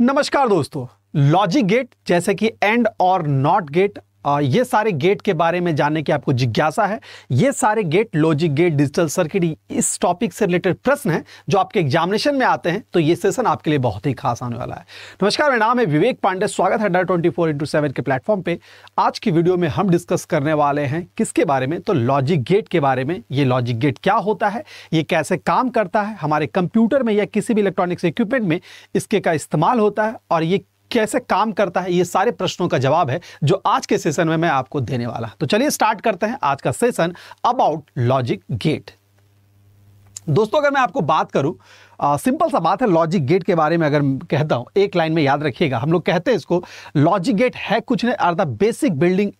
नमस्कार दोस्तों logic gate जैसे कि एंड और नॉट गेट ये सारे गेट के बारे में जानने की आपको जिज्ञासा है ये सारे gate logic gate digital circuit इस टॉपिक से रिलेटेड प्रश्न हैं जो आपके एग्जामिनेशन में आते हैं तो ये सेशन आपके लिए बहुत ही खास आने वाला है नमस्कार मेरा नाम है विवेक पांडे स्वागत है डर ट्वेंटी फोर इंटू सेवन के प्लेटफॉर्म पर आज की वीडियो में हम डिस्कस करने वाले हैं किसके बारे में तो लॉजिक गेट के बारे में ये लॉजिक गेट क्या होता है ये कैसे काम करता है हमारे कंप्यूटर में या किसी भी इलेक्ट्रॉनिक्स इक्विपमेंट में इसके का इस्तेमाल होता है और ये कैसे काम करता है ये सारे प्रश्नों का जवाब है जो आज के सेशन में मैं आपको देने वाला तो चलिए स्टार्ट करते हैं आज का सेशन अबाउट लॉजिक गेट दोस्तों अगर मैं आपको बात करूं आ, सिंपल सा बात है लॉजिक गेट के बारे में अगर कहता हूं एक लाइन में याद रखिएगा हम लोग कहते हैं इसको लॉजिक गेट है कुछ नहीं are the basic building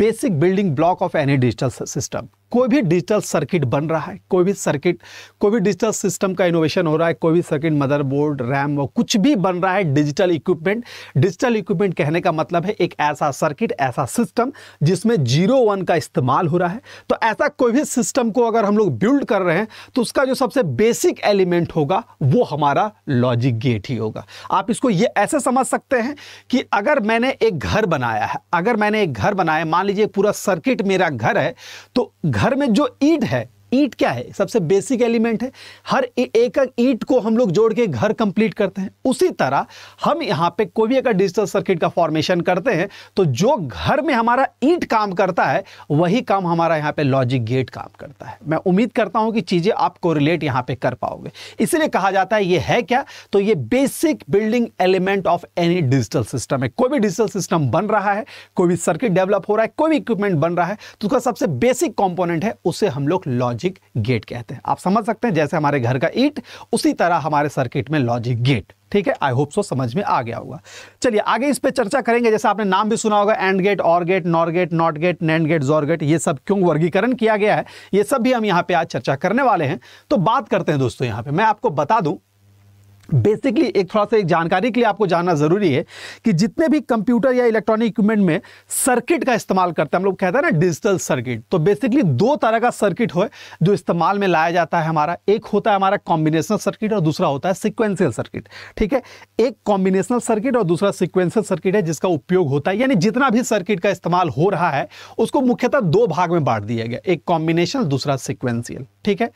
basic building block of any digital system कोई भी डिजिटल सर्किट बन रहा है कोई भी सर्किट कोई भी डिजिटल सिस्टम का इनोवेशन हो रहा है कोई भी सर्किट मदरबोर्ड रैम वो कुछ भी बन रहा है डिजिटल इक्विपमेंट डिजिटल इक्विपमेंट कहने का मतलब है एक ऐसा सर्किट ऐसा सिस्टम जिसमें जीरो वन का इस्तेमाल हो रहा है तो ऐसा कोई भी सिस्टम को अगर हम लोग बिल्ड कर रहे हैं तो उसका जो सबसे बेसिक एलिमेंट होगा वो हमारा लॉजिक गेट ही होगा आप इसको ये ऐसे समझ सकते हैं कि अगर मैंने एक घर बनाया है अगर मैंने एक घर बनाया मान लीजिए पूरा सर्किट मेरा घर है तो घर में जो ईट है ईट क्या है सबसे बेसिक एलिमेंट है हर एक ईट को हम लोग जोड़ के घर कंप्लीट करते हैं उसी तरह हम यहाँ पे कोई भी अगर डिजिटल सर्किट का फॉर्मेशन करते हैं तो जो घर में हमारा ईट काम करता है वही काम हमारा यहाँ पे लॉजिक गेट काम करता है मैं उम्मीद करता हूँ कि चीज़ें आप कोरिलेट यहाँ पर कर पाओगे इसलिए कहा जाता है ये है क्या तो ये basic building element of any digital system है कोई भी डिजिटल सिस्टम बन रहा है कोई भी सर्किट डेवलप हो रहा है कोई भी इक्विपमेंट बन रहा है तो उसका सबसे बेसिक कॉम्पोनेंट है उसे हम लोग लॉजिक लॉजिक गेट कहते हैं आप समझ सकते हैं जैसे हमारे घर का ईट उसी तरह हमारे सर्किट में लॉजिक गेट ठीक है आई होप सो समझ में आ गया होगा चलिए आगे इस पर चर्चा करेंगे जैसे आपने नाम भी सुना होगा and gate or gate nor gate not gate nand gate xor gate ये सब क्यों वर्गीकरण किया गया है ये सब भी हम यहाँ पे आज चर्चा करने वाले हैं तो बात करते हैं दोस्तों यहाँ पे मैं आपको बता दूं बेसिकली एक थोड़ा सा एक जानकारी के लिए आपको जानना ज़रूरी है कि जितने भी कंप्यूटर या इलेक्ट्रॉनिक इक्विपमेंट में सर्किट का इस्तेमाल करते हैं हम लोग कहते हैं ना डिजिटल सर्किट तो बेसिकली दो तरह का सर्किट हो जो इस्तेमाल में लाया जाता है हमारा एक होता है हमारा कॉम्बिनेशनल सर्किट और दूसरा होता है सिक्वेंशियल सर्किट ठीक है एक कॉम्बिनेशनल सर्किट और दूसरा सिक्वेंशियल सर्किट है जिसका उपयोग होता है यानी जितना भी सर्किट का इस्तेमाल हो रहा है उसको मुख्यतः दो भाग में बांट दिया गया एक कॉम्बिनेशन दूसरा सिक्वेंशियल ठीक है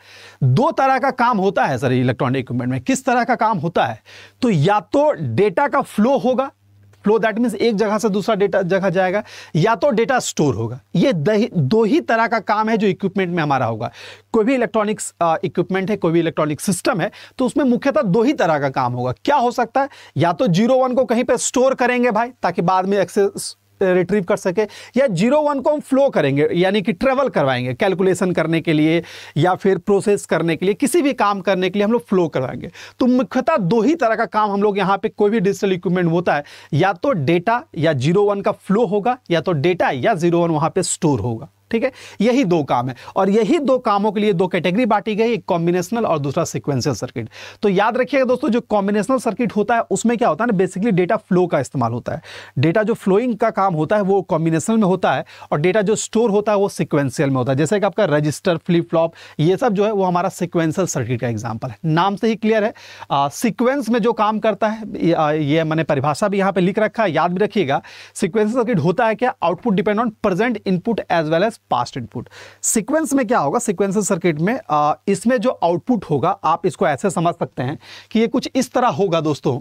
दो तरह का काम होता है सर इलेक्ट्रॉनिक इक्विपमेंट में किस तरह का काम होता है तो या तो डेटा का फ्लो होगा फ्लो दैट मीन्स एक जगह से दूसरा डेटा जगह जाएगा या तो डेटा स्टोर होगा ये दो ही तरह का काम है जो इक्विपमेंट में हमारा होगा कोई भी इलेक्ट्रॉनिक्स इक्विपमेंट है कोई भी इलेक्ट्रॉनिक सिस्टम है तो उसमें मुख्यतः दो ही तरह का काम होगा क्या हो सकता है या तो जीरो वन को कहीं पर स्टोर करेंगे भाई ताकि बाद में एक्सेस रिट्रीव कर सके या जीरो वन को हम फ्लो करेंगे यानी कि ट्रेवल करवाएंगे कैलकुलेशन करने के लिए या फिर प्रोसेस करने के लिए किसी भी काम करने के लिए हम लोग फ्लो करवाएंगे तो मुख्यतः दो ही तरह का काम हम लोग यहाँ पे कोई भी डिजिटल इक्विपमेंट होता है या तो डेटा या जीरो वन का फ्लो होगा या तो डेटा या जीरो वन वहाँ पर स्टोर होगा ठीक है यही दो काम है और यही दो कामों के लिए दो कैटेगरी बांटी गई एक कॉम्बिनेशनल और दूसरा सिक्वेंशियल सर्किट तो याद रखिएगा दोस्तों जो कॉम्बिनेशनल सर्किट होता है उसमें क्या होता है ना बेसिकली डेटा फ्लो का इस्तेमाल होता है डेटा जो फ्लोइंग का काम होता है वो कॉम्बिनेशनल में होता है और डेटा जो स्टोर होता है वो सिक्वेंशियल में होता है जैसे कि आपका रजिस्टर फ्लिप फ्लॉप ये सब जो है वो हमारा सिक्वेंशियल सर्किट का एग्जाम्पल है नाम से ही क्लियर है सिक्वेंस में जो काम करता है ये मैंने परिभाषा भी यहाँ पर लिख रखा है याद भी रखिएगा सिक्वेंशियल सर्किट होता है क्या output depend on present input as well as as past input sequence में क्या होगा सिक्वेंसल सर्किट में आ, इसमें जो आउटपुट होगा आप इसको ऐसे समझ सकते हैं कि ये कुछ इस तरह होगा दोस्तों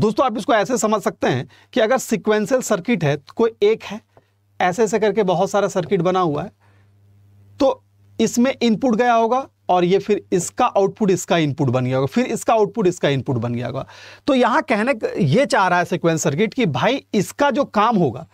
दोस्तों आप इसको ऐसे समझ सकते हैं कि अगर सिक्वेंसल सर्किट है तो कोई एक है ऐसे ऐसे करके बहुत सारा सर्किट बना हुआ है तो इसमें इनपुट गया होगा और ये फिर इसका आउटपुट इसका इनपुट बन गया होगा फिर इसका आउटपुट इसका इनपुट बन गया होगा तो यहाँ कहने ये चाह रहा है सिक्वेंस सर्किट कि भाई इसका जो काम होगा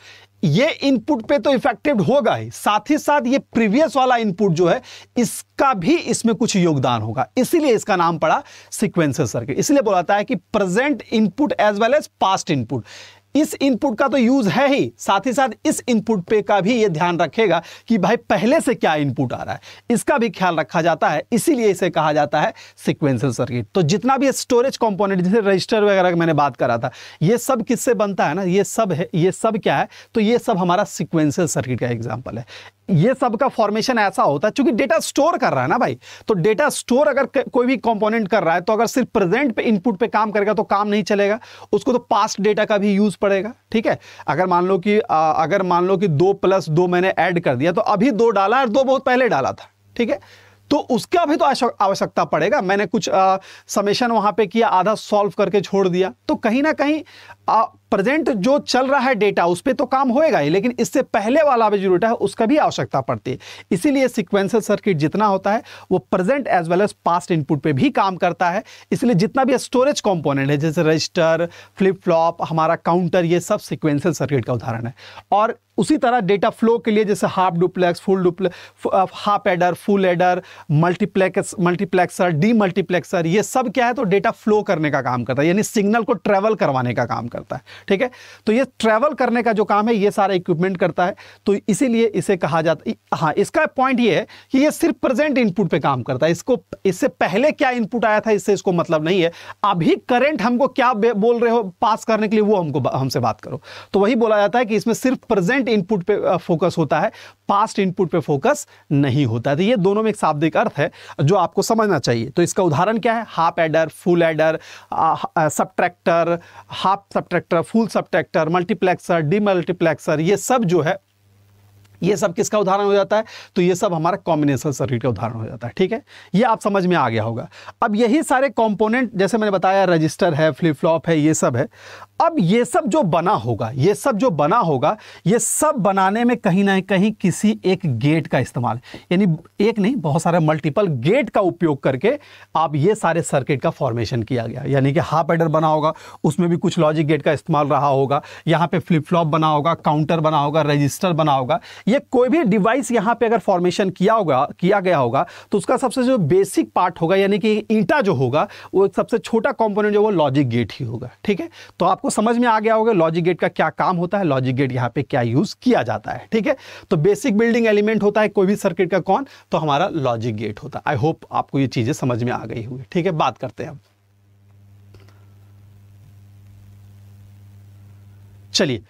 ये इनपुट पे तो इफेक्टिव होगा ही साथ ही साथ ये प्रीवियस वाला इनपुट जो है इसका भी इसमें कुछ योगदान होगा इसीलिए इसका नाम पड़ा सिक्वेंसर सर्किट इसलिए बोलाता है कि present input as well as past input इस इनपुट का तो यूज है ही साथ ही साथ इस इनपुट पे का भी ये ध्यान रखेगा कि भाई पहले से क्या इनपुट आ रहा है इसका भी ख्याल रखा जाता है इसीलिए इसे कहा जाता है सिक्वेंसल सर्किट तो जितना भी स्टोरेज कंपोनेंट जैसे रजिस्टर वगैरह मैंने बात करा था ये सब किससे बनता है ना ये सब है ये सब क्या है तो ये सब हमारा सिक्वेंसल सर्किट का एग्जाम्पल है ये सब का फॉर्मेशन ऐसा होता है क्योंकि डेटा स्टोर कर रहा है ना भाई तो डेटा स्टोर अगर कोई भी कंपोनेंट कर रहा है तो अगर सिर्फ प्रेजेंट पे इनपुट पे काम करेगा तो काम नहीं चलेगा उसको तो पास्ट डेटा का भी यूज पड़ेगा ठीक है अगर मान लो कि अगर मान लो कि दो प्लस दो मैंने ऐड कर दिया तो अभी दो डाला और दो बहुत पहले डाला था ठीक है तो उसका भी तो आवश्यकता पड़ेगा मैंने कुछ समेशन वहाँ पे किया आधा सॉल्व करके छोड़ दिया तो कहीं ना कहीं प्रेजेंट जो चल रहा है डेटा उस पर तो काम होएगा ही लेकिन इससे पहले वाला भी जो डेटा है उसका भी आवश्यकता पड़ती है इसीलिए सिक्वेंसल सर्किट जितना होता है वो present as well as past input पे भी काम करता है इसलिए जितना भी स्टोरेज कंपोनेंट है जैसे रजिस्टर फ्लिप फ्लॉप हमारा काउंटर ये सब सिक्वेंसल सर्किट का उदाहरण है और उसी तरह डेटा फ्लो के लिए जैसे half duplex full duplex half adder full adder multiplex multiplexer demultiplexer ये सब क्या है तो डेटा फ्लो करने का काम करता है यानी सिग्नल को ट्रेवल करवाने का काम करता है ठीक है तो ये ट्रैवल करने का जो काम है ये सारा इक्विपमेंट करता है तो इसीलिए इसे कहा जाता हाँ इसका पॉइंट ये है कि ये सिर्फ प्रेजेंट इनपुट पर काम करता है इसको इससे पहले क्या इनपुट आया था इससे इसको मतलब नहीं है अभी करेंट हमको क्या बोल रहे हो पास करने के लिए वो हमको हमसे बात करो तो वही बोला जाता है कि इसमें सिर्फ प्रेजेंट करंट इनपुट पे फोकस होता है पास्ट इनपुट पे फोकस नहीं होता है तो ये दोनों में एक शाब्दिक अर्थ है जो आपको समझना चाहिए तो इसका उदाहरण क्या है half adder full adder subtractor half subtractor full subtractor multiplexer demultiplexer ये सब जो है ये सब किसका उदाहरण हो जाता है तो ये सब हमारा कॉम्बिनेशन सर्किट का उदाहरण हो जाता है ठीक है ये आप समझ में आ गया होगा अब यही सारे कंपोनेंट जैसे मैंने बताया रजिस्टर है फ्लिप फ्लॉप है ये सब है अब ये सब जो बना होगा ये सब जो बना होगा ये सब बनाने में कहीं ना कहीं किसी एक गेट का इस्तेमाल यानी एक नहीं बहुत सारे मल्टीपल गेट का उपयोग करके आप ये सारे सर्किट का फॉर्मेशन किया गया यानी कि हाफ एडर बना होगा उसमें भी कुछ लॉजिक गेट का इस्तेमाल रहा होगा यहाँ पे फ्लिप फ्लॉप बना होगा काउंटर बना होगा रजिस्टर बना होगा ये कोई भी डिवाइस यहाँ पर अगर फॉर्मेशन किया होगा किया गया होगा तो उसका सबसे जो बेसिक पार्ट होगा यानी कि ईंटा जो होगा वो सबसे छोटा कॉम्पोनेंट जो वो लॉजिक गेट ही होगा ठीक है तो आपको आपको समझ में आ गया होगा लॉजिक गेट का क्या काम होता है लॉजिक गेट यहाँ पे क्या यूज किया जाता है ठीक है तो बेसिक बिल्डिंग एलिमेंट होता है कोई भी सर्किट का कौन तो हमारा लॉजिक गेट होता है आई होप आपको ये चीजें समझ में आ गई होगी ठीक है बात करते हैं हम चलिए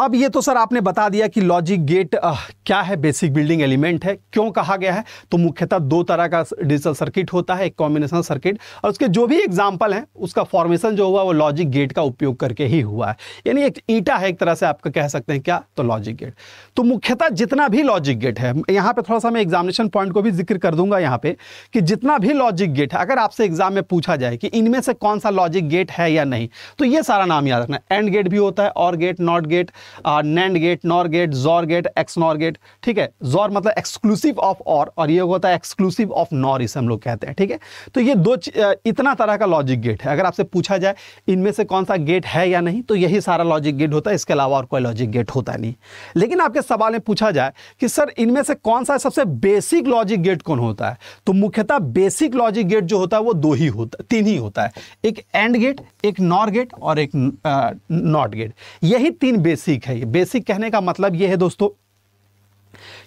अब ये तो सर आपने बता दिया कि लॉजिक गेट आ, क्या है बेसिक बिल्डिंग एलिमेंट है क्यों कहा गया है तो मुख्यतः दो तरह का डिजिटल सर्किट होता है एक कॉम्बिनेशन सर्किट और उसके जो भी एग्जाम्पल हैं उसका फॉर्मेशन जो हुआ वो लॉजिक गेट का उपयोग करके ही हुआ है यानी एक ईटा है एक तरह से आपका कह सकते हैं क्या तो लॉजिक गेट तो मुख्यतः जितना भी लॉजिक गेट है यहाँ पर थोड़ा सा मैं एग्जामिनेशन पॉइंट को भी जिक्र कर दूंगा यहाँ पर कि जितना भी लॉजिक गेट है अगर आपसे एग्जाम में पूछा जाए कि इनमें से कौन सा लॉजिक गेट है या नहीं तो ये सारा नाम याद रखना एंड गेट भी होता है or gate not gate nand gate nor gate xor gate xnor gate ठीक है जोर मतलब एक्सक्लूसिव ऑफ और और ये होता है एक्सक्लूसिव ऑफ नॉर इसे हम लोग कहते हैं ठीक है तो ये दो इतना तरह का लॉजिक गेट है अगर आपसे पूछा जाए इनमें से कौन सा गेट है या नहीं तो यही सारा लॉजिक गेट होता है इसके अलावा और कोई लॉजिक गेट होता नहीं लेकिन आपके सवाल में पूछा जाए कि सर इनमें से कौन सा सबसे बेसिक लॉजिक गेट कौन होता है तो मुख्यतः बेसिक लॉजिक गेट जो होता है वो दो ही होता है तीन ही होता है एक एंड गेट एक नॉर गेट और एक नॉट गेट यही तीन बेसिक बेसिक है ये बेसिक कहने का मतलब ये है दोस्तों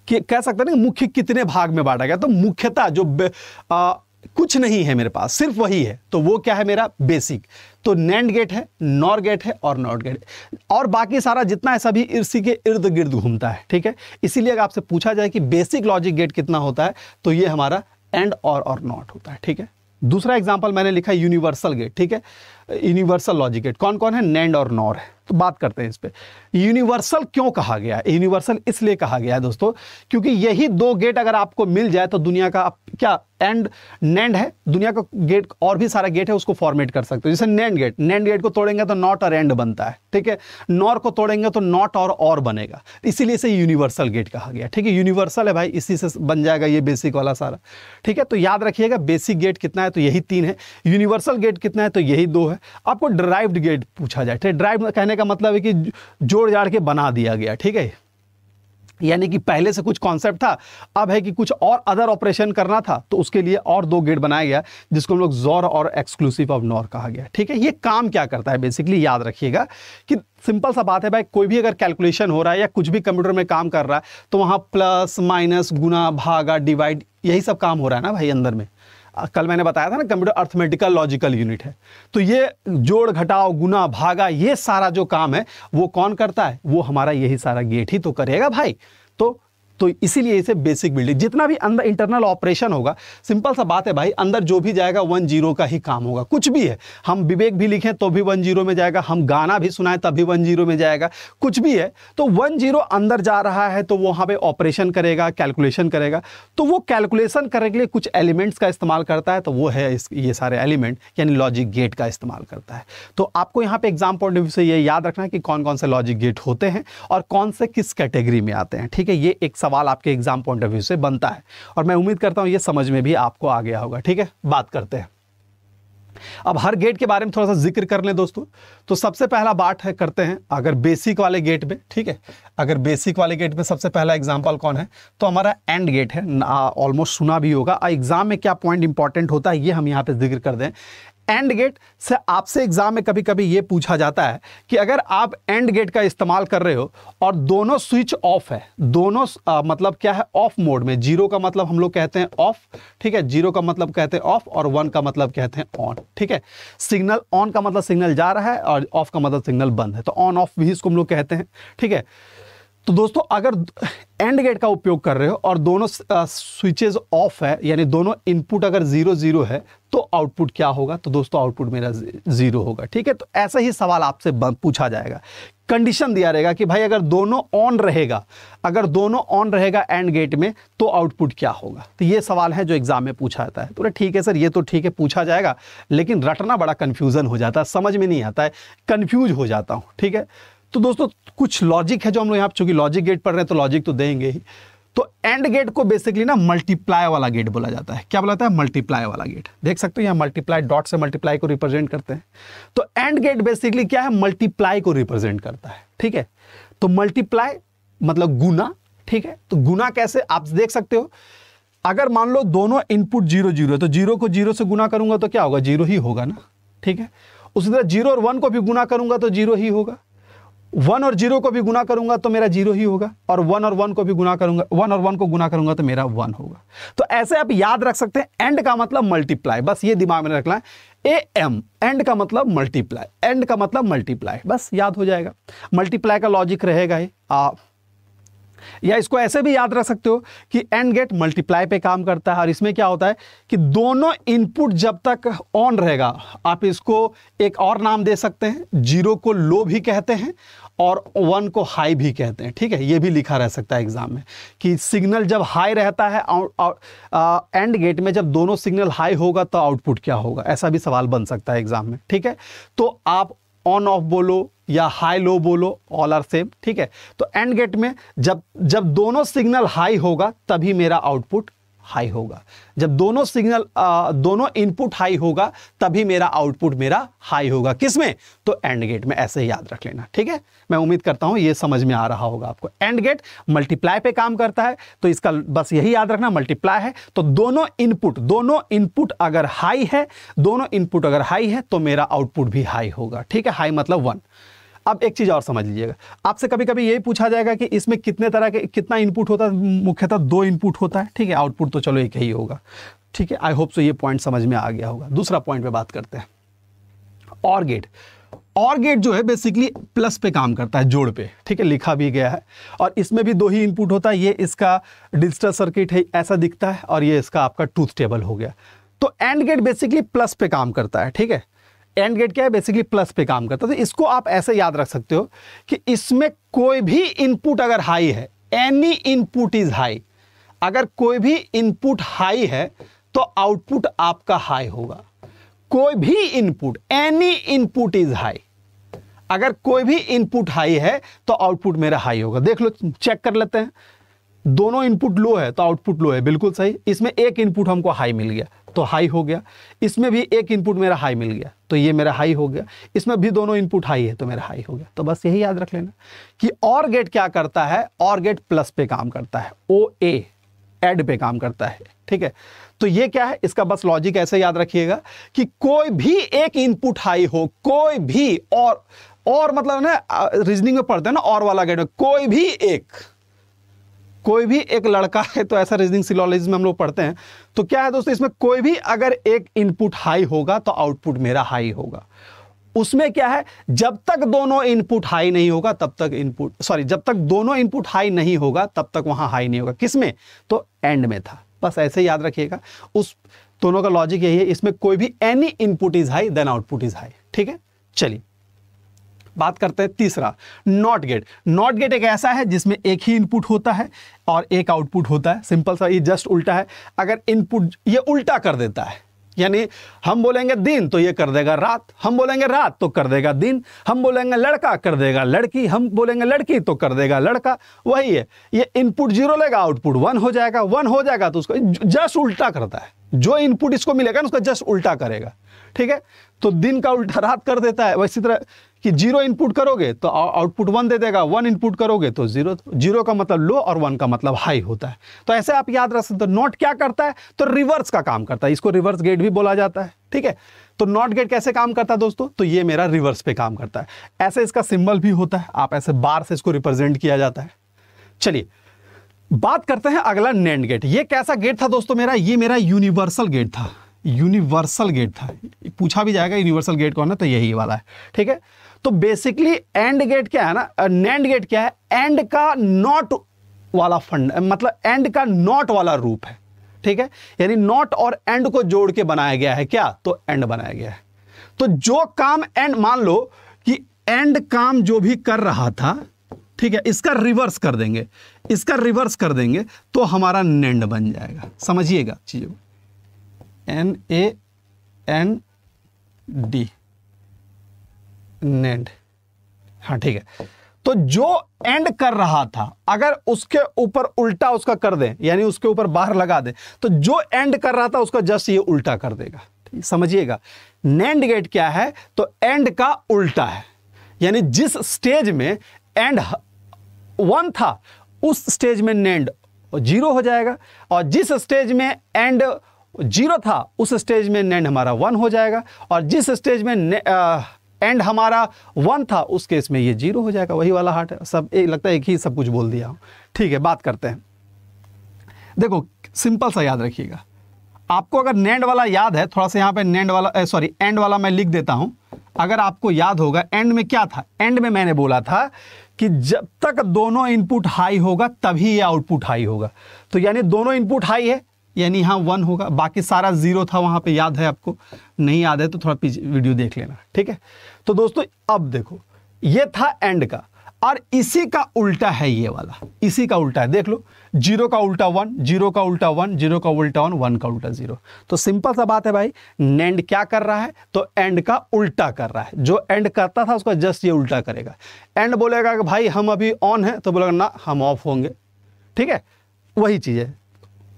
कि कह सकते हैं ना मुख्य कितने भाग में बांटा गया तो मुख्यता जो आ, कुछ नहीं है मेरे पास सिर्फ वही है तो वो क्या है मेरा बेसिक तो नैंड गेट है नॉर गेट है और नॉट गेट और बाकी सारा जितना है सभी इसी के इर्द गिर्द घूमता है ठीक है इसीलिए अगर आपसे पूछा जाए कि बेसिक लॉजिक गेट कितना होता है तो ये हमारा एंड और और नॉट होता है ठीक है दूसरा एग्जाम्पल मैंने लिखा यूनिवर्सल गेट ठीक है यूनिवर्सल लॉजिक गेट कौन कौन है नैंड और नॉर है तो बात करते हैं इस पर यूनिवर्सल क्यों कहा गया है यूनिवर्सल इसलिए कहा गया है दोस्तों क्योंकि यही दो गेट अगर आपको मिल जाए तो दुनिया का क्या एंड नैंड है दुनिया का गेट और भी सारा गेट है उसको फॉर्मेट कर सकते हो जैसे नैंड गेट नैंड गेट को तोड़ेंगे तो नॉट और एंड बनता है ठीक है नॉर को तोड़ेंगे तो नॉट और और बनेगा इसीलिए इसे यूनिवर्सल गेट कहा गया ठीक है यूनिवर्सल है भाई इसी से बन जाएगा ये बेसिक वाला सारा ठीक है तो याद रखिएगा बेसिक गेट कितना है तो यही तीन है यूनिवर्सल गेट कितना है तो यही दो है आपको ड्राइव्ड गेट पूछा जाए ठीक ड्राइव मतलब कहने का मतलब है कि जोड़ जाड़ के बना दिया गया ठीक है यानी कि पहले से कुछ कॉन्सेप्ट था अब है कि कुछ और अदर ऑपरेशन करना था तो उसके लिए और दो गेट बनाया गया जिसको हम लोग जोर और एक्सक्लूसिव ऑफ नॉर कहा गया ठीक है ये काम क्या करता है बेसिकली याद रखिएगा कि सिंपल सा बात है भाई कोई भी अगर कैलकुलेशन हो रहा है या कुछ भी कंप्यूटर में काम कर रहा है तो वहाँ प्लस माइनस गुना भागा डिवाइड यही सब काम हो रहा है ना भाई अंदर में कल मैंने बताया था ना कंप्यूटर अर्थमेटिकल लॉजिकल यूनिट है तो ये जोड़ घटाओ गुना भागा ये सारा जो काम है वो कौन करता है वो हमारा यही सारा गेट ही तो करेगा भाई तो तो इसीलिए इसे बेसिक बिल्डिंग जितना भी अंदर इंटरनल ऑपरेशन होगा सिंपल सा बात है भाई अंदर जो भी जाएगा वन जीरो का ही काम होगा कुछ भी है हम विवेक भी लिखें तो भी वन जीरो में जाएगा हम गाना भी सुनाएं तब भी वन जीरो में जाएगा कुछ भी है तो वन जीरो अंदर जा रहा है तो वहाँ पर ऑपरेशन करेगा कैलकुलेशन करेगा तो वो कैलकुलेशन करने के लिए कुछ एलिमेंट्स का इस्तेमाल करता है तो वो है इस ये सारे एलिमेंट यानी लॉजिक गेट का इस्तेमाल करता है तो आपको यहाँ पर एग्जाम पॉइंट ऑफ व्यू से ये याद रखना है कि कौन कौन से लॉजिक गेट होते हैं और कौन से किस कैटेगरी में आते हैं ठीक है ये एक सवाल आपके एग्ज़ाम पॉइंट ऑफ व्यू से बनता है और मैं उम्मीद करता हूं ये समझ में भी आपको आ गया होगा ठीक है बात करते हैं अब हर गेट के बारे में थोड़ा सा जिक्र कर ले दोस्तों तो सबसे पहला बात है करते हैं अगर बेसिक वाले गेट में ठीक है अगर बेसिक वाले गेट में सबसे पहला एग्जाम्पल कौन है तो हमारा एंड गेट है ऑलमोस्ट सुना भी होगा एग्जाम में क्या पॉइंट इंपॉर्टेंट होता है ये हम यहाँ पे जिक्र कर दें एंड गेट से आपसे एग्ज़ाम में कभी कभी ये पूछा जाता है कि अगर आप एंड गेट का इस्तेमाल कर रहे हो और दोनों स्विच ऑफ है दोनों आ, मतलब क्या है ऑफ मोड में जीरो का मतलब हम लोग कहते हैं ऑफ ठीक है जीरो का मतलब कहते हैं ऑफ और वन का मतलब कहते हैं ऑन ठीक है सिग्नल ऑन का मतलब सिग्नल जा रहा है और ऑफ का मतलब सिग्नल बंद है तो ऑन ऑफ भी इसको हम लोग कहते हैं ठीक है तो दोस्तों अगर एंड गेट का उपयोग कर रहे हो और दोनों स्विचेज ऑफ है यानी दोनों इनपुट अगर जीरो जीरो है तो आउटपुट क्या होगा तो दोस्तों आउटपुट मेरा जीरो होगा ठीक है तो ऐसा ही सवाल आपसे पूछा जाएगा कंडीशन दिया रहेगा कि भाई अगर दोनों ऑन रहेगा अगर दोनों ऑन रहेगा एंड गेट में तो आउटपुट क्या होगा तो ये सवाल है जो एग्जाम में पूछा जाता है तो बोले ठीक है सर ये तो ठीक है पूछा जाएगा लेकिन रटना बड़ा कन्फ्यूज़न हो जाता है समझ में नहीं आता है कन्फ्यूज हो जाता हूँ ठीक है तो दोस्तों कुछ लॉजिक है जो हम लोग यहाँ चूंकि लॉजिक गेट पढ़ रहे हैं तो लॉजिक तो देंगे ही तो एंड गेट को बेसिकली ना मल्टीप्लाई वाला गेट बोला जाता है क्या बोला है मल्टीप्लाई वाला गेट देख सकते हो यहाँ मल्टीप्लाई डॉट से मल्टीप्लाई को रिप्रेजेंट करते हैं तो एंड गेट बेसिकली क्या है मल्टीप्लाई को रिप्रेजेंट करता है ठीक है तो मल्टीप्लाई मतलब गुना ठीक है तो गुना कैसे आप देख सकते हो अगर मान लो दोनों इनपुट जीरो जीरो तो जीरो को जीरो से गुना करूंगा तो क्या होगा जीरो ही होगा ना ठीक है उसी तरह जीरो और वन को भी गुना करूंगा तो जीरो ही होगा वन और जीरो को भी गुना करूंगा तो मेरा जीरो ही होगा और वन और वन को भी गुना करूंगा वन और वन को गुना करूंगा तो मेरा वन होगा तो ऐसे आप याद रख सकते हैं एंड का मतलब मल्टीप्लाई बस ये दिमाग में रखना है ए एम एंड का मतलब मल्टीप्लाई एंड का मतलब मल्टीप्लाई बस याद हो जाएगा मल्टीप्लाई का लॉजिक रहेगा ही आप या इसको ऐसे भी याद रख सकते हो कि एंड गेट मल्टीप्लाई पे काम करता है और इसमें क्या होता है कि दोनों इनपुट जब तक ऑन रहेगा आप इसको एक और नाम दे सकते हैं जीरो को लो भी कहते हैं और वन को हाई भी कहते हैं ठीक है ये भी लिखा रह सकता है एग्ज़ाम में कि सिग्नल जब हाई रहता है एंड गेट में जब दोनों सिग्नल हाई होगा तो आउटपुट क्या होगा ऐसा भी सवाल बन सकता है एग्ज़ाम में ठीक है तो आप ऑन ऑफ बोलो या हाई लो बोलो ऑल आर सेम ठीक है तो एंड गेट में जब जब दोनों सिग्नल हाई होगा तभी मेरा आउटपुट हाई होगा जब दोनों सिग्नल दोनों इनपुट हाई होगा तभी मेरा आउटपुट मेरा हाई होगा किसमें तो एंड गेट में ऐसे याद रख लेना ठीक है मैं उम्मीद करता हूं ये समझ में आ रहा होगा आपको एंड गेट मल्टीप्लाई पे काम करता है तो इसका बस यही याद रखना मल्टीप्लाई है तो दोनों इनपुट दोनों इनपुट अगर हाई है दोनों इनपुट अगर हाई है तो मेरा आउटपुट भी हाई होगा ठीक है हाई मतलब वन अब एक चीज़ और समझ लीजिएगा आपसे कभी कभी यही पूछा जाएगा कि इसमें कितने तरह के कितना इनपुट होता है मुख्यतः दो इनपुट होता है ठीक है आउटपुट तो चलो एक ही होगा ठीक है आई होप सो ये पॉइंट समझ में आ गया होगा दूसरा पॉइंट पे बात करते हैं और गेट और गेट जो है बेसिकली प्लस पे काम करता है जोड़ पे ठीक है लिखा भी गया है और इसमें भी दो ही इनपुट होता है ये इसका डिजिटल सर्किट है ऐसा दिखता है और ये इसका आपका ट्रूथ टेबल हो गया तो एंड गेट बेसिकली प्लस पे काम करता है ठीक है एंड गेट क्या है बेसिकली प्लस पे काम करता है तो इसको आप ऐसे याद रख सकते हो कि इसमें कोई भी इनपुट अगर हाई है एनी इनपुट इज़ हाई अगर कोई भी इनपुट हाई है तो आउटपुट आपका हाई होगा कोई भी input any input is high अगर कोई भी इनपुट हाई है तो आउटपुट मेरा हाई होगा देख लो चेक कर लेते हैं दोनों इनपुट लो है तो आउटपुट लो है बिल्कुल सही इसमें एक इनपुट हमको हाई मिल गया तो हाई हो गया इसमें भी एक इनपुट मेरा हाई मिल गया तो ये मेरा हाई हो गया इसमें भी दोनों इनपुट हाई है तो मेरा हाई हो गया तो बस यही याद रख लेना कि और गेट क्या करता है और गेट प्लस पे काम करता है ओ ए एड पे काम करता है ठीक है तो ये क्या है इसका बस लॉजिक ऐसे याद रखिएगा कि कोई भी एक इनपुट हाई हो कोई भी और और मतलब ना रीजनिंग में पढ़ते हैं ना और वाला गेट कोई भी एक कोई भी एक लड़का है तो ऐसा रीजनिंग सिलोलॉजी में हम लोग पढ़ते हैं तो क्या है दोस्तों इसमें कोई भी अगर एक इनपुट हाई होगा तो आउटपुट मेरा हाई होगा उसमें क्या है जब तक दोनों इनपुट हाई नहीं होगा तब तक इनपुट सॉरी जब तक दोनों इनपुट हाई नहीं होगा तब तक वहां हाई नहीं होगा किसमें तो एंड में था बस ऐसे याद रखिएगा उस दोनों का लॉजिक यही है इसमें कोई भी any input is high then output is high ठीक है चलिए बात करते हैं तीसरा नॉट गेट नॉट गेट एक ऐसा है जिसमें एक ही इनपुट होता है और एक आउटपुट होता है सिंपल सा ये जस्ट उल्टा है अगर इनपुट ये उल्टा कर देता है यानी हम बोलेंगे दिन तो ये कर देगा रात हम बोलेंगे रात तो कर देगा दिन हम बोलेंगे लड़का कर देगा लड़की हम बोलेंगे लड़की तो कर देगा लड़का वही है ये इनपुट जीरो लेगा आउटपुट वन हो जाएगा वन हो जाएगा तो उसको जस्ट उल्टा करता है जो इनपुट इसको मिलेगा ना उसका जस्ट उल्टा करेगा ठीक है तो दिन का उल्टा रात कर देता है वैसी तरह कि जीरो इनपुट करोगे तो आउटपुट वन दे देगा वन इनपुट करोगे तो जीरो जीरो का मतलब लो और वन का मतलब हाई होता है तो ऐसे आप याद रख सकते हो नॉट क्या करता है तो रिवर्स का काम करता है इसको रिवर्स गेट भी बोला जाता है ठीक है तो नॉट गेट कैसे काम करता है दोस्तों तो ये मेरा रिवर्स पे काम करता है ऐसे इसका सिंबल भी होता है आप ऐसे बार से इसको रिप्रेजेंट किया जाता है चलिए बात करते हैं अगला नैंड गेट ये कैसा गेट था दोस्तों मेरा ये मेरा यूनिवर्सल गेट था यूनिवर्सल गेट था पूछा भी जाएगा यूनिवर्सल गेट कौन है तो यही वाला है ठीक है तो बेसिकली एंड गेट क्या है ना नैंड गेट क्या है एंड का नॉट वाला फंड मतलब एंड का नॉट वाला रूप है ठीक है यानी नॉट और एंड को जोड़ के बनाया गया है क्या तो एंड बनाया गया है तो जो काम एंड मान लो कि एंड काम जो भी कर रहा था ठीक है इसका रिवर्स कर देंगे इसका रिवर्स कर देंगे तो हमारा नेंड बन जाएगा समझिएगा चीज़ों को N A N D nand हाँ ठीक है तो जो एंड कर रहा था अगर उसके ऊपर उल्टा उसका कर दें यानी उसके ऊपर बाहर लगा दें तो जो एंड कर रहा था उसका जस्ट ये उल्टा कर देगा समझिएगा नैंड गेट क्या है तो एंड का उल्टा है यानी जिस स्टेज में एंड वन था उस स्टेज में नेंड जीरो हो जाएगा और जिस स्टेज में एंड जीरो था उस स्टेज में नैंड हमारा वन हो जाएगा और जिस स्टेज में आ, एंड हमारा वन था उस केस में ये जीरो हो जाएगा वही वाला हार्ट सब एक लगता है एक ही सब कुछ बोल दिया हूं ठीक है बात करते हैं देखो सिंपल सा याद रखिएगा आपको अगर नैंड वाला याद है थोड़ा सा यहाँ पे नैंड वाला सॉरी एंड वाला मैं लिख देता हूँ अगर आपको याद होगा एंड में क्या था एंड में मैंने बोला था कि जब तक दोनों इनपुट हाई होगा तभी ये आउटपुट हाई होगा तो यानी दोनों इनपुट हाई है यानी यहाँ वन होगा बाकी सारा ज़ीरो था वहाँ पे याद है आपको नहीं याद है तो थोड़ा पीछे वीडियो देख लेना ठीक है तो दोस्तों अब देखो ये था एंड का और इसी का उल्टा है ये वाला इसी का उल्टा है देख लो जीरो का उल्टा वन जीरो का उल्टा वन जीरो का उल्टा वन वन का उल्टा जीरो तो सिंपल सा बात है भाई नेंड क्या कर रहा है तो एंड का उल्टा कर रहा है जो एंड करता था उसका जस्ट ये उल्टा करेगा एंड बोलेगा कि भाई हम अभी ऑन है तो बोलेगा ना हम ऑफ होंगे ठीक है वही चीज़ है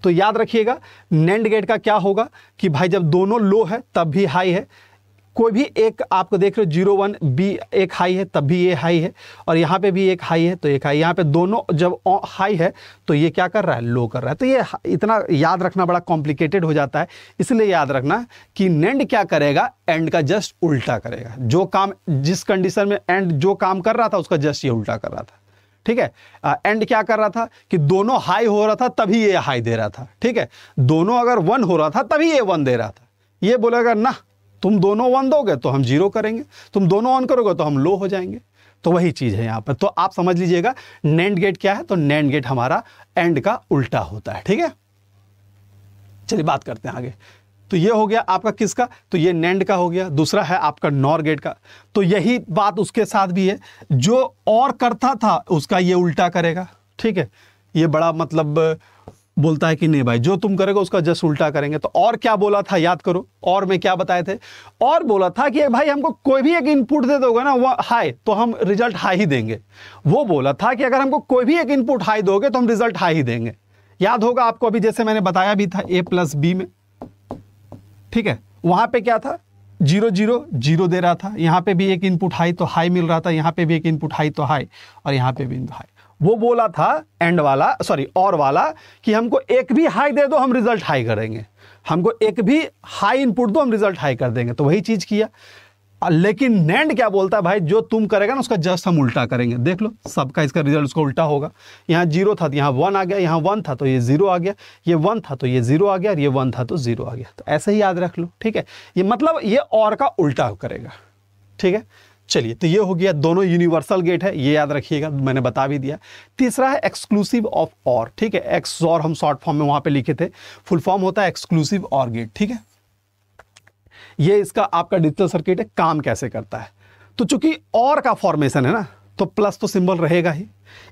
तो याद रखिएगा नैंड गेट का क्या होगा कि भाई जब दोनों लो है तब भी हाई है कोई भी एक आपको देख रहे हो जीरो वन बी एक हाई है तब भी ये हाई है और यहाँ पे भी एक हाई है तो एक हाई यहाँ पे दोनों जब हाई है तो ये क्या कर रहा है लो कर रहा है तो ये इतना याद रखना बड़ा कॉम्प्लिकेटेड हो जाता है इसलिए याद रखना कि नेंड क्या करेगा एंड का जस्ट उल्टा करेगा जो काम जिस कंडीशन में एंड जो काम कर रहा था उसका जस्ट ये उल्टा कर रहा था ठीक है एंड क्या कर रहा था कि दोनों हाई हो रहा था तभी ये हाई दे रहा था ठीक है दोनों अगर वन हो रहा था तभी ये वन दे रहा था ये बोलेगा ना तुम दोनों वन दोगे तो हम जीरो करेंगे तुम दोनों ऑन करोगे तो हम लो हो जाएंगे तो वही चीज़ है यहां पर तो आप समझ लीजिएगा नैंड गेट क्या है तो नैंड गेट हमारा एंड का उल्टा होता है ठीक है चलिए बात करते हैं आगे तो ये हो गया आपका किसका तो ये नैंड का हो गया दूसरा है आपका नॉर गेट का तो यही बात उसके साथ भी है जो और करता था उसका ये उल्टा करेगा ठीक है ये बड़ा मतलब बोलता है कि नहीं भाई जो तुम करोगे उसका जस्ट उल्टा करेंगे तो और क्या बोला था याद करो और मैं क्या बताए थे और बोला था कि भाई हमको कोई भी एक इनपुट दे दोगे ना वह हाई तो हम रिजल्ट हाई ही देंगे वो बोला था कि अगर हमको कोई भी एक इनपुट हाई दोगे तो हम रिजल्ट हाई ही देंगे याद होगा आपको अभी जैसे मैंने बताया भी था ए प्लस बी में ठीक है वहां पे क्या था जीरो जीरो जीरो दे रहा था यहाँ पे भी एक इनपुट हाई तो हाई मिल रहा था यहाँ पे भी एक इनपुट हाई तो हाई और यहाँ पे भी इनपुट हाई वो बोला था एंड वाला सॉरी और वाला कि हमको एक भी हाई दे दो हम रिजल्ट हाई करेंगे हमको एक भी हाई इनपुट दो हम रिजल्ट हाई कर देंगे तो वही चीज़ किया लेकिन नैंड क्या बोलता है भाई जो तुम करेगा ना उसका जस्ट हम उल्टा करेंगे देख लो सबका इसका रिजल्ट उसका उल्टा होगा यहाँ जीरो था तो यहाँ वन आ गया यहाँ वन था तो ये जीरो आ गया ये वन था तो ये जीरो आ गया और ये वन था तो जीरो आ गया तो ऐसे ही याद रख लो ठीक है ये मतलब ये और का उल्टा करेगा ठीक है चलिए तो ये हो गया दोनों यूनिवर्सल गेट है ये याद रखिएगा मैंने बता भी दिया तीसरा है एक्सक्लूसिव ऑफ और ठीक है एक्स और हम शॉर्ट फॉर्म में वहाँ पे लिखे थे फुल फॉर्म होता है एक्सक्लूसिव और गेट ठीक है ये इसका आपका डिजिटल सर्किट है काम कैसे करता है तो चूंकि और का फॉर्मेशन है ना तो प्लस तो सिंबल रहेगा ही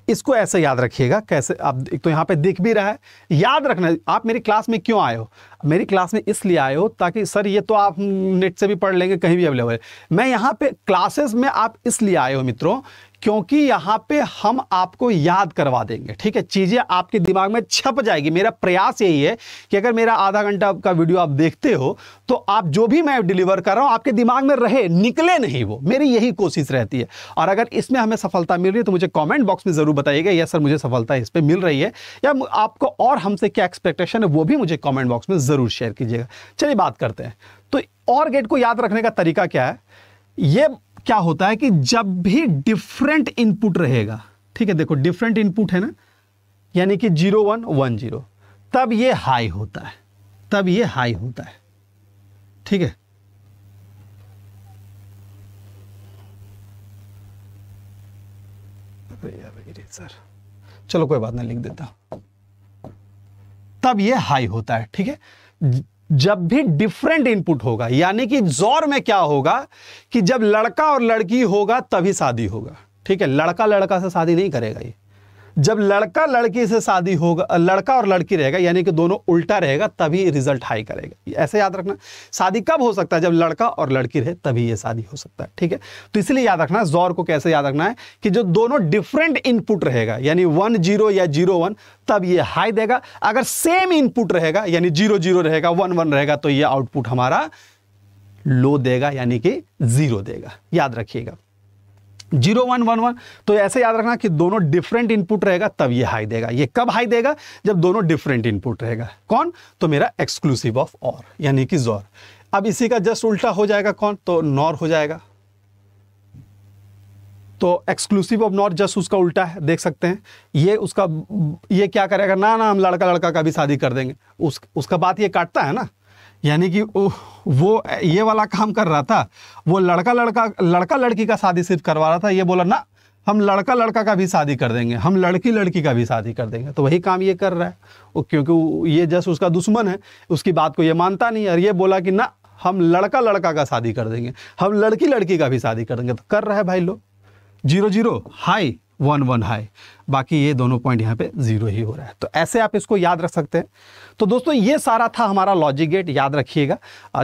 इसको ऐसे याद रखिएगा कैसे आप एक तो यहाँ पे दिख भी रहा है याद रखना आप मेरी क्लास में क्यों आए हो मेरी क्लास में इसलिए आए हो ताकि सर ये तो आप नेट से भी पढ़ लेंगे कहीं भी अवेलेबल मैं यहाँ पे क्लासेस में आप इसलिए आए हो मित्रों क्योंकि यहाँ पे हम आपको याद करवा देंगे ठीक है चीज़ें आपके दिमाग में छप जाएगी मेरा प्रयास यही है कि अगर मेरा आधा घंटा का वीडियो आप देखते हो तो आप जो भी मैं डिलीवर कर रहा हूँ आपके दिमाग में रहे निकले नहीं वो मेरी यही कोशिश रहती है और अगर इसमें हमें सफलता मिल रही है तो मुझे कॉमेंट बॉक्स में पे ज़रूर बताइएगा या सर मुझे सफलता इस पर मिल रही है या आपको और हमसे क्या एक्सपेक्टेशन है वो भी मुझे कॉमेंट बॉक्स में ज़रूर शेयर कीजिएगा चलिए बात करते हैं तो और गेट को याद रखने का तरीका क्या है ये क्या होता है कि जब भी डिफरेंट इनपुट रहेगा ठीक है देखो डिफरेंट इनपुट है ना यानी कि जीरो वन वन जीरो तब ये हाई होता है तब ये हाई होता है ठीक है सर चलो कोई बात नहीं लिख देता तब ये हाई होता है ठीक है जब भी डिफरेंट इनपुट होगा यानी कि जोर में क्या होगा कि जब लड़का और लड़की होगा तभी शादी होगा ठीक है लड़का लड़का से शादी नहीं करेगा ये जब लड़का लड़की से शादी होगा लड़का और लड़की रहेगा यानी कि दोनों उल्टा रहेगा तभी रिजल्ट हाई करेगा ऐसे याद रखना शादी कब हो सकता है जब लड़का और लड़की रहे तभी ये शादी हो सकता है ठीक है तो इसलिए याद रखना जोर को कैसे याद रखना है कि जो दोनों डिफरेंट इनपुट रहेगा यानी वन जीरो या जीरो वन तब ये हाई देगा अगर सेम इनपुट रहेगा यानी जीरो जीरो रहेगा वन वन रहेगा तो ये आउटपुट हमारा लो देगा यानी कि जीरो देगा याद रखिएगा जीरो वन वन वन तो ऐसे याद रखना कि दोनों डिफरेंट इनपुट रहेगा तब ये हाई देगा ये कब हाई देगा जब दोनों डिफरेंट इनपुट रहेगा कौन तो मेरा एक्सक्लूसिव ऑफ और यानी कि जोर अब इसी का जस्ट उल्टा हो जाएगा कौन तो नॉर हो जाएगा तो एक्सक्लूसिव ऑफ नॉर जस्ट उसका उल्टा है देख सकते हैं ये उसका ये क्या करेगा ना ना हम लड़का लड़का का भी शादी कर देंगे उस उसका बात ये काटता है ना यानी कि वो ये वाला काम कर रहा था वो लड़का लड़का लड़का लड़की का शादी सिर्फ करवा रहा था ये बोला ना हम लड़का लड़का का भी शादी कर देंगे हम लड़की लड़की का भी शादी कर देंगे तो वही काम ये कर रहा है क्योंकि ये जस उसका दुश्मन है उसकी बात को ये मानता नहीं और ये बोला कि ना हम लड़का लड़का का शादी कर देंगे हम लड़की लड़की का भी शादी कर देंगे तो कर रहा है भाई लोग zero zero high one one high बाकी ये दोनों पॉइंट यहाँ पे जीरो ही हो रहा है तो ऐसे आप इसको याद रख सकते हैं तो दोस्तों ये सारा था हमारा लॉजिक गेट याद रखिएगा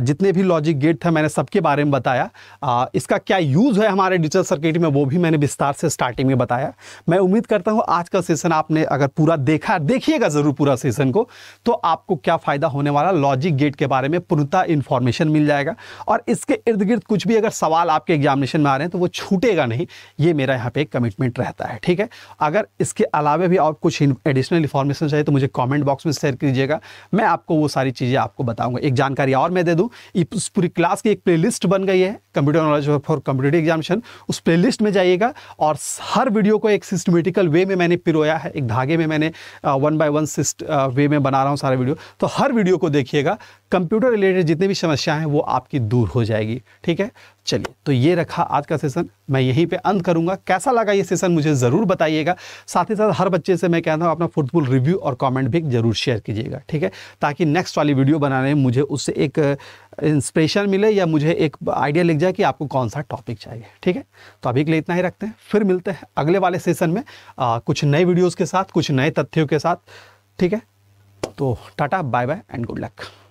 जितने भी लॉजिक गेट थे मैंने सबके बारे में बताया आ, इसका क्या यूज़ है हमारे डिजिटल सर्किट में वो भी मैंने विस्तार से स्टार्टिंग में बताया मैं उम्मीद करता हूँ आज का सेशन आपने अगर पूरा देखा देखिएगा ज़रूर पूरा सेशन को तो आपको क्या फ़ायदा होने वाला लॉजिक गेट के बारे में पूर्णता इन्फॉर्मेशन मिल जाएगा और इसके इर्द गिर्द कुछ भी अगर सवाल आपके एग्जामिनेशन में आ रहे हैं तो वो छूटेगा नहीं ये मेरा यहाँ पे कमिटमेंट रहता है ठीक है अगर इसके अलावा भी और कुछ एडिशनल इन्फॉर्मेशन चाहिए तो मुझे कमेंट बॉक्स में शेयर कीजिएगा मैं आपको वो सारी चीज़ें आपको बताऊंगा एक जानकारी और मैं दे दूँ इस पूरी क्लास की एक प्लेलिस्ट बन गई है computer knowledge for computer examination उस प्लेलिस्ट में जाइएगा और हर वीडियो को एक सिस्टमेटिकल वे में मैंने पिरोया है एक धागे में मैंने वन बाय वन सिस्ट वे में बना रहा हूँ सारा वीडियो तो हर वीडियो को देखिएगा कंप्यूटर रिलेटेड जितनी भी समस्याएं हैं वो आपकी दूर हो जाएगी ठीक है चलिए तो ये रखा आज का सेशन मैं यहीं पे अंत करूंगा कैसा लगा ये सेशन मुझे ज़रूर बताइएगा साथ ही साथ हर बच्चे से मैं कहता हूँ अपना फुटबॉल रिव्यू और कमेंट भी जरूर शेयर कीजिएगा ठीक है ताकि नेक्स्ट वाली वीडियो बनाने में मुझे उससे एक इंस्परेशन uh, मिले या मुझे एक आइडिया लिख जाए कि आपको कौन सा टॉपिक चाहिए ठीक है तो अभी के लिए इतना ही रखते हैं फिर मिलते हैं अगले वाले सेशन में आ, uh, कुछ नए वीडियोज़ के साथ कुछ नए तथ्यों के साथ ठीक है तो टाटा bye bye and good luck